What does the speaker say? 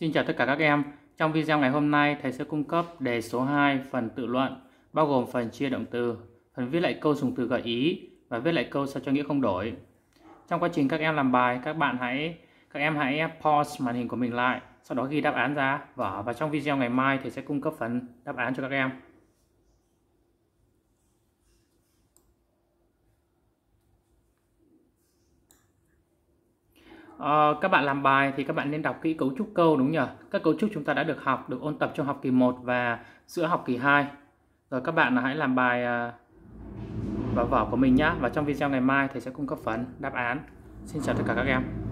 Xin chào tất cả các em. Trong video ngày hôm nay, thầy sẽ cung cấp đề số 2 phần tự luận, bao gồm phần chia động từ, phần viết lại câu dùng từ gợi ý và viết lại câu sao cho nghĩa không đổi. Trong quá trình các em làm bài, các bạn hãy các em hãy pause màn hình của mình lại, sau đó ghi đáp án ra. Và và trong video ngày mai thầy sẽ cung cấp phần đáp án cho các em. Ờ, các bạn làm bài thì các bạn nên đọc kỹ cấu trúc câu đúng nhỉ? Các cấu trúc chúng ta đã được học, được ôn tập trong học kỳ 1 và giữa học kỳ 2. Rồi các bạn hãy làm bài à, vào vở của mình nhé. Và trong video ngày mai thầy sẽ cung cấp phần đáp án. Xin chào tất cả các em.